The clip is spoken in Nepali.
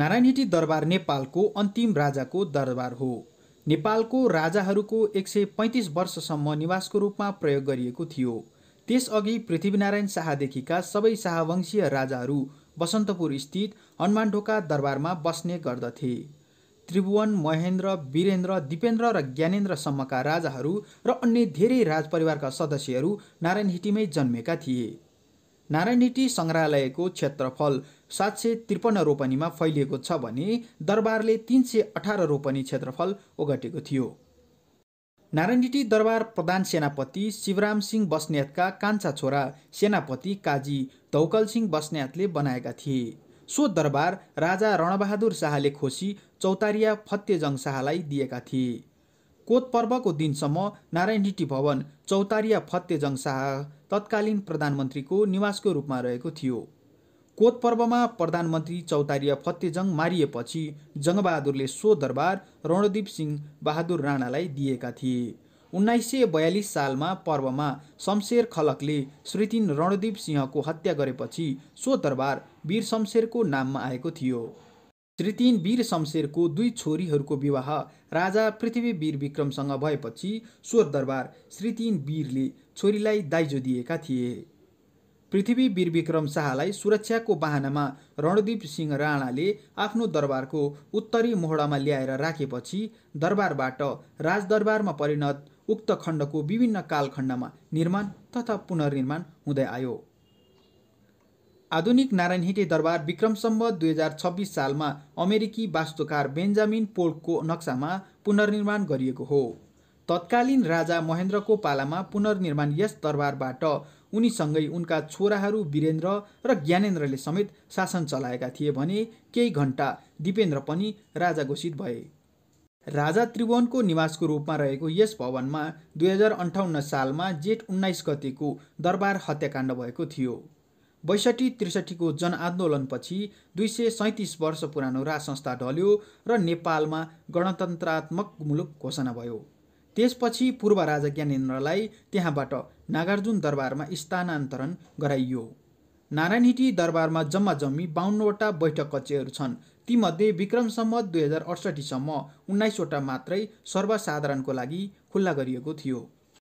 नारायणहिटी दरबार नेपालको अन्तिम राजाको दरबार हो नेपालको राजाहरूको एक सय पैँतिस वर्षसम्म निवासको रूपमा प्रयोग गरिएको थियो त्यसअघि पृथ्वीनारायण शाहदेखिका सबै शाहवंशीय राजाहरू बसन्तपुर स्थित हनुमानढोका दरबारमा बस्ने गर्दथे त्रिभुवन महेन्द्र वीरेन्द्र दिपेन्द्र र ज्ञानेन्द्रसम्मका राजाहरू र अन्य धेरै राजपरिवारका सदस्यहरू नारायणहिटीमै जन्मेका थिए नारायणीटी सङ्ग्रहालयको क्षेत्रफल सात सय त्रिपन्न रोपनीमा फैलिएको छ भने दरबारले तिन सय अठार रोपनी क्षेत्रफल ओगटेको थियो नारायणीटी दरबार प्रधान सेनापति शिवराम सिंह बस्नेतका कान्छा छोरा सेनापति काजी धौकल सिंह बस्नेतले बनाएका थिए सो दरबार राजा रणबहादुर शाहले खोसी चौतारिया फतेजङ शाहलाई दिएका थिए कोत पर्वको दिनसम्म नारायणीटी भवन चौतारिया फतेजङ शाह तत्कालीन प्रधानमन्त्रीको निवासको रूपमा रहेको थियो कोत पर्वमा प्रधानमन्त्री चौतारीय फतेजङ मारिएपछि जङ्गबहादुरले सो दरबार रणदीप सिंह बहादुर राणालाई दिएका थिए उन्नाइस सय बयालिस सालमा पर्वमा शमशेर खलकले श्रीतिन रणदीप सिंहको हत्या गरेपछि सो दरबार वीर शमशेरको नाममा आएको थियो श्रीतिन वीर शमशेरको दुई छोरीहरूको विवाह राजा पृथ्वी वीर विक्रमसँग भएपछि सो दरबार श्रीतिन वीरले छोरीलाई दाइजो दिएका थिए पृथ्वी वीरविक्रम शाहलाई सुरक्षाको बाहनामा रणदीप सिंह राणाले आफ्नो दरबारको उत्तरी मोहडामा ल्याएर राखेपछि दरबारबाट राजदरबारमा परिणत उक्त खण्डको विभिन्न कालखण्डमा निर्माण तथा पुनर्निर्माण हुँदै आयो आधुनिक नारायणहिटे दरबार विक्रम सम्बत दुई हजार छब्बिस सालमा अमेरिकी वास्तुकार बेन्जामिन पोल्कको नक्सामा पुनर्निर्माण गरिएको हो तत्कालीन राजा महेन्द्रको पालामा पुनर्निर्माण यस दरबारबाट उनीसँगै उनका छोराहरू वीरेन्द्र र ज्ञानेन्द्रले समेत शासन चलाएका थिए भने केही घन्टा दिपेन्द्र पनि राजा घोषित भए राजा त्रिभुवनको निवासको रूपमा रहेको यस भवनमा दुई हजार अन्ठाउन्न सालमा जेठ उन्नाइस गतिको दरबार हत्याकाण्ड भएको थियो बैसठी त्रिसठीको जनआन्दोलनपछि दुई सय सैँतिस वर्ष पुरानो राजसंस्था ढल्यो र नेपालमा गणतन्त्रात्मक मुलुक घोषणा भयो त्यसपछि पूर्व राजा ज्ञानेन्द्रलाई त्यहाँबाट नागार्जुन दरबारमा स्थानान्तरण गराइयो नारायणहिटी दरबारमा जम्मा जम्मी बाहन्नवटा बैठक कक्षहरू छन् तीमध्ये विक्रमसम्म दुई हजार अडसठीसम्म उन्नाइसवटा मात्रै सर्वसाधारणको लागि खुल्ला गरिएको थियो